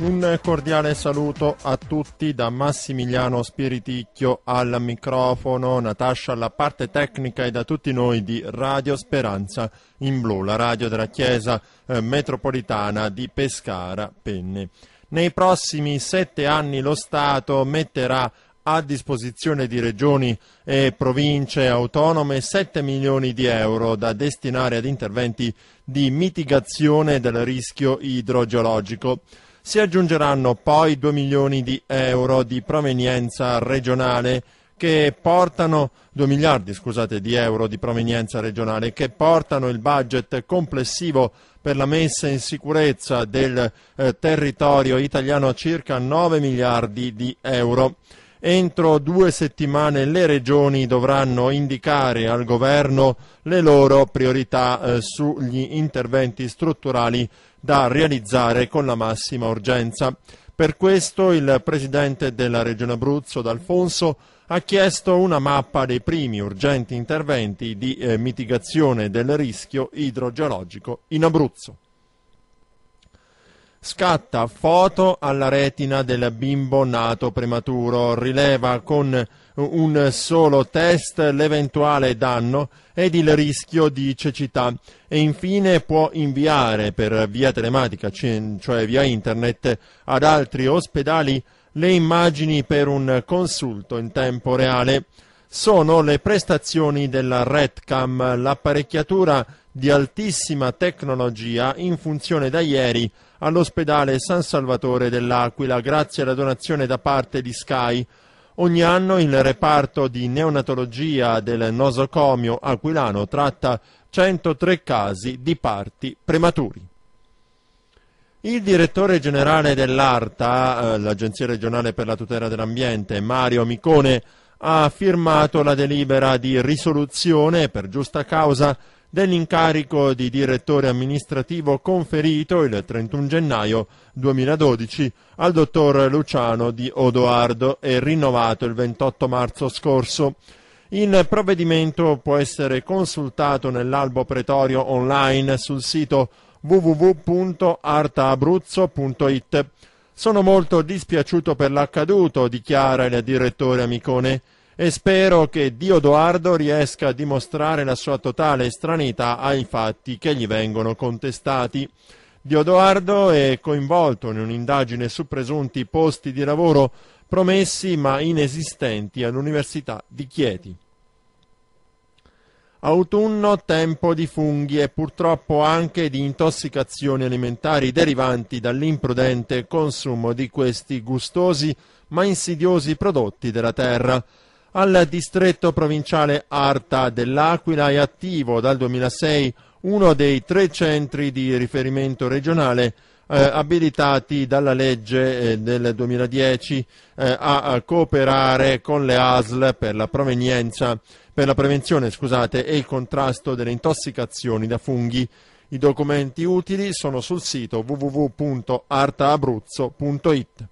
Un cordiale saluto a tutti da Massimiliano Spiriticchio al microfono, Natascia alla parte tecnica e da tutti noi di Radio Speranza in Blu, la radio della Chiesa eh, metropolitana di Pescara Penne. Nei prossimi sette anni lo Stato metterà a disposizione di regioni e province autonome 7 milioni di euro da destinare ad interventi di mitigazione del rischio idrogeologico. Si aggiungeranno poi 2 milioni di euro di provenienza regionale che portano 2 miliardi scusate, di euro di provenienza regionale che portano il budget complessivo per la messa in sicurezza del eh, territorio italiano a circa 9 miliardi di euro. Entro due settimane le regioni dovranno indicare al governo le loro priorità eh, sugli interventi strutturali da realizzare con la massima urgenza. Per questo il Presidente della Regione Abruzzo, D'Alfonso, ha chiesto una mappa dei primi urgenti interventi di eh, mitigazione del rischio idrogeologico in Abruzzo. Scatta foto alla retina del bimbo nato prematuro, rileva con un solo test l'eventuale danno ed il rischio di cecità e infine può inviare per via telematica, cioè, cioè via internet, ad altri ospedali le immagini per un consulto in tempo reale. Sono le prestazioni della RETCAM, l'apparecchiatura di altissima tecnologia in funzione da ieri all'ospedale San Salvatore dell'Aquila grazie alla donazione da parte di Sky Ogni anno il reparto di neonatologia del nosocomio aquilano tratta 103 casi di parti prematuri. Il direttore generale dell'ARTA, eh, l'Agenzia regionale per la tutela dell'ambiente, Mario Micone, ha firmato la delibera di risoluzione per giusta causa dell'incarico di direttore amministrativo conferito il 31 gennaio 2012 al dottor Luciano di Odoardo e rinnovato il 28 marzo scorso. Il provvedimento può essere consultato nell'albo pretorio online sul sito www.artaabruzzo.it. Sono molto dispiaciuto per l'accaduto, dichiara il direttore Amicone e spero che Diodoardo riesca a dimostrare la sua totale estraneità ai fatti che gli vengono contestati. Diodoardo è coinvolto in un'indagine su presunti posti di lavoro promessi ma inesistenti all'Università di Chieti. Autunno, tempo di funghi e purtroppo anche di intossicazioni alimentari derivanti dall'imprudente consumo di questi gustosi ma insidiosi prodotti della terra. Al distretto provinciale Arta dell'Aquila è attivo dal 2006 uno dei tre centri di riferimento regionale eh, abilitati dalla legge eh, del 2010 eh, a, a, cooperare con le ASL per la, per la prevenzione scusate, e il contrasto delle intossicazioni da funghi. I documenti utili sono sul sito www.artaabruzzo.it.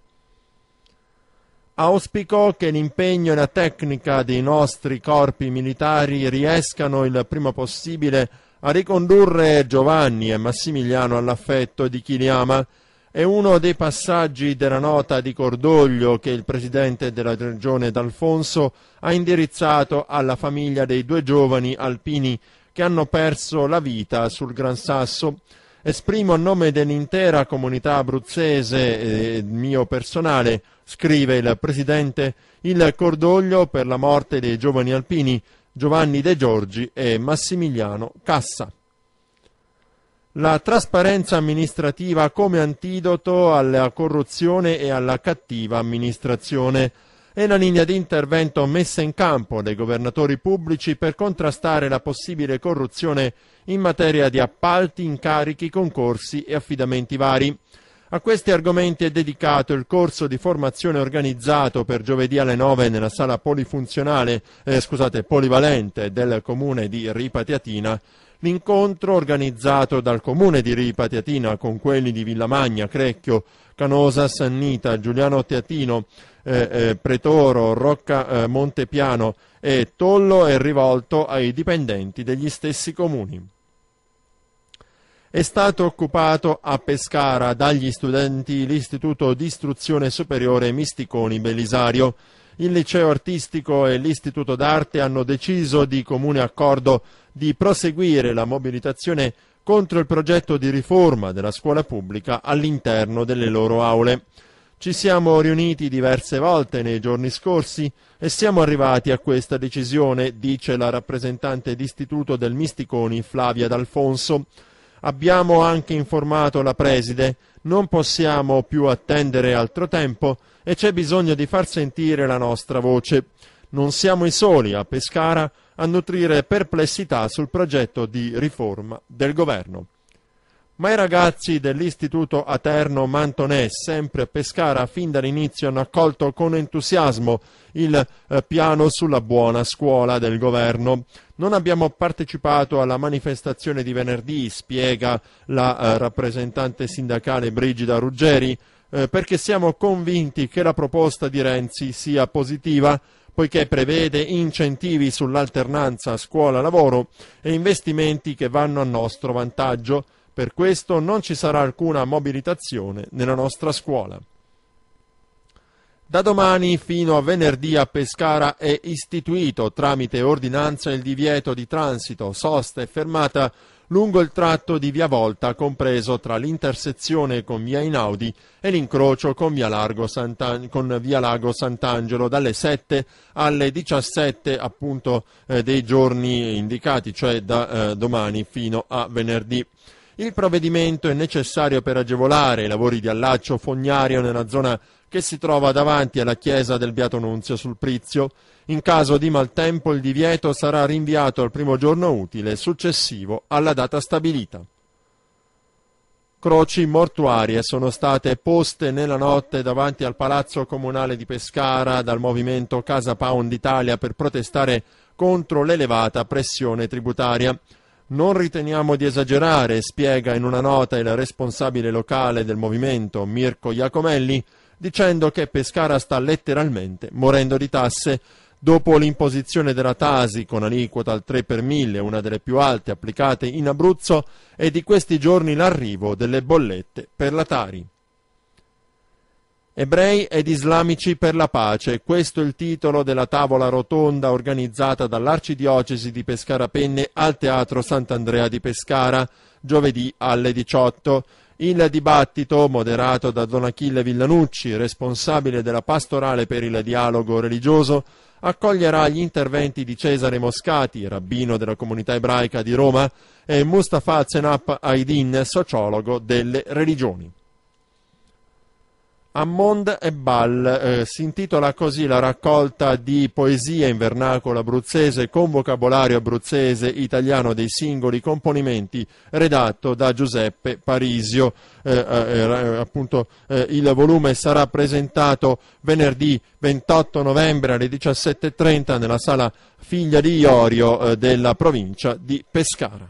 Auspico che l'impegno e la tecnica dei nostri corpi militari riescano il prima possibile a ricondurre Giovanni e Massimiliano all'affetto di chi li ama. È uno dei passaggi della nota di cordoglio che il presidente della regione D'Alfonso ha indirizzato alla famiglia dei due giovani alpini che hanno perso la vita sul Gran Sasso. Esprimo a nome dell'intera comunità abruzzese e mio personale scrive il Presidente, il cordoglio per la morte dei giovani alpini Giovanni De Giorgi e Massimiliano Cassa. La trasparenza amministrativa come antidoto alla corruzione e alla cattiva amministrazione è la linea di intervento messa in campo dai governatori pubblici per contrastare la possibile corruzione in materia di appalti, incarichi, concorsi e affidamenti vari. A questi argomenti è dedicato il corso di formazione organizzato per giovedì alle 9 nella sala polifunzionale, eh, scusate, polivalente del comune di Ripatiatina. L'incontro organizzato dal comune di Ripatiatina con quelli di Villamagna, Crecchio, Canosa, Sannita, Giuliano Teatino, eh, eh, Pretoro, Rocca eh, Montepiano e Tollo è rivolto ai dipendenti degli stessi comuni. È stato occupato a Pescara dagli studenti l'Istituto di Istruzione Superiore Misticoni Belisario. Il liceo artistico e l'istituto d'arte hanno deciso di comune accordo di proseguire la mobilitazione contro il progetto di riforma della scuola pubblica all'interno delle loro aule. Ci siamo riuniti diverse volte nei giorni scorsi e siamo arrivati a questa decisione, dice la rappresentante d'istituto del Misticoni Flavia D'Alfonso. Abbiamo anche informato la preside, non possiamo più attendere altro tempo e c'è bisogno di far sentire la nostra voce. Non siamo i soli a Pescara a nutrire perplessità sul progetto di riforma del governo ma i ragazzi dell'Istituto Aterno Mantonè, sempre a Pescara, fin dall'inizio hanno accolto con entusiasmo il eh, piano sulla buona scuola del governo. Non abbiamo partecipato alla manifestazione di venerdì, spiega la eh, rappresentante sindacale Brigida Ruggeri, eh, perché siamo convinti che la proposta di Renzi sia positiva poiché prevede incentivi sull'alternanza scuola-lavoro e investimenti che vanno a nostro vantaggio per questo non ci sarà alcuna mobilitazione nella nostra scuola. Da domani fino a venerdì a Pescara è istituito tramite ordinanza il divieto di transito, sosta e fermata lungo il tratto di via Volta compreso tra l'intersezione con via Inaudi e l'incrocio con via, Largo Sant'An- con via Lago Sant'Angelo dalle 7 alle 17 appunto eh, dei giorni indicati, cioè da eh, domani fino a venerdì. Il provvedimento è necessario per agevolare i lavori di allaccio fognario nella zona che si trova davanti alla chiesa del Beato Nunzio sul Prizio. In caso di maltempo il divieto sarà rinviato al primo giorno utile successivo alla data stabilita. Croci mortuarie sono state poste nella notte davanti al Palazzo Comunale di Pescara dal movimento Casa Pound Italia per protestare contro l'elevata pressione tributaria. Non riteniamo di esagerare, spiega in una nota il responsabile locale del movimento Mirko Iacomelli, dicendo che Pescara sta letteralmente morendo di tasse. Dopo l'imposizione della Tasi con aliquota al 3 per 1000, una delle più alte applicate in Abruzzo, è di questi giorni l'arrivo delle bollette per la Tari. Ebrei ed islamici per la pace, questo è il titolo della tavola rotonda organizzata dall'Arcidiocesi di Pescarapenne al Teatro Sant'Andrea di Pescara, giovedì alle 18. Il dibattito, moderato da Don Achille Villanucci, responsabile della pastorale per il dialogo religioso, accoglierà gli interventi di Cesare Moscati, rabbino della comunità ebraica di Roma, e Mustafa Zenap Aydin, sociologo delle religioni. Ammond e Ball eh, si intitola così la raccolta di poesia in vernacolo abruzzese con vocabolario abruzzese italiano dei singoli componimenti redatto da Giuseppe Parisio. Eh, eh, eh appunto, eh, il volume sarà presentato venerdì 28 novembre alle 17.30 nella sala Figlia di Iorio eh, della provincia di Pescara.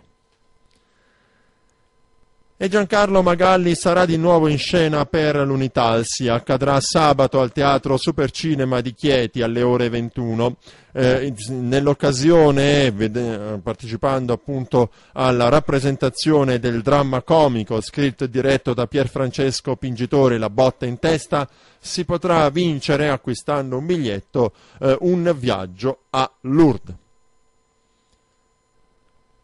E Giancarlo Magalli sarà di nuovo in scena per l'Unitalsi. Accadrà sabato al Teatro Supercinema di Chieti alle ore 21. Eh, nell'occasione, eh, partecipando appunto alla rappresentazione del dramma comico scritto e diretto da Pier Francesco Pingitore, La botta in testa, si potrà vincere acquistando un biglietto eh, un viaggio a Lourdes.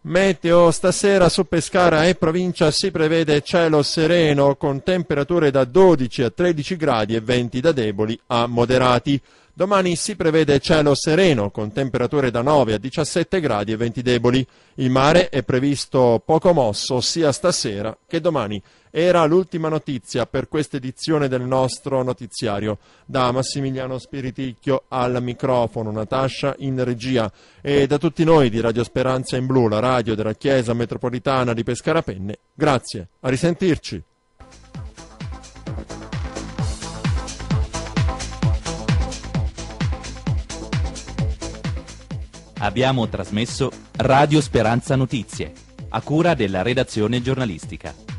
Meteo stasera su Pescara e provincia si prevede cielo sereno con temperature da 12 a 13 gradi e venti da deboli a moderati. Domani si prevede cielo sereno con temperature da 9 a 17 gradi e venti deboli. Il mare è previsto poco mosso sia stasera che domani. Era l'ultima notizia per questa edizione del nostro notiziario. Da Massimiliano Spiriticchio al microfono, Natascia in regia e da tutti noi di Radio Speranza in Blu, la radio della Chiesa Metropolitana di Pescarapenne, grazie, a risentirci. Abbiamo trasmesso Radio Speranza Notizie, a cura della redazione giornalistica.